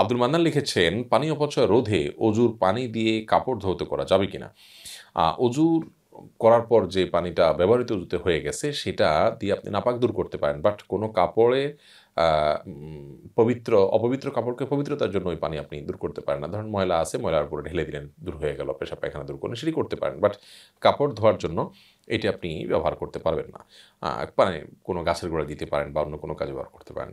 আব্দুল মান্নান লিখেছেন পানি অপচয় রোধে অজুর পানি দিয়ে কাপড় ধৌতে করা যাবে কিনা অজুর করার পর যে পানিটা ব্যবহৃত অজুতে হয়ে গেছে সেটা দিয়ে আপনি নাপাক দূর করতে পারেন বাট কোনো কাপড়ে পবিত্র অপবিত্র কাপড়কে পবিত্রতার জন্য ওই পানি আপনি দূর করতে পারেন না ধরুন ময়লা আছে ময়লার উপরে ঢেলে দিলেন দূর হয়ে গেল পেশা পায়খানা দূর করলেন সেটি করতে পারেন বাট কাপড় ধোয়ার জন্য এটি আপনি ব্যবহার করতে পারবেন না পানি মানে কোনো গাছের গোড়া দিতে পারেন বা অন্য কোনো কাজে ব্যবহার করতে পারেন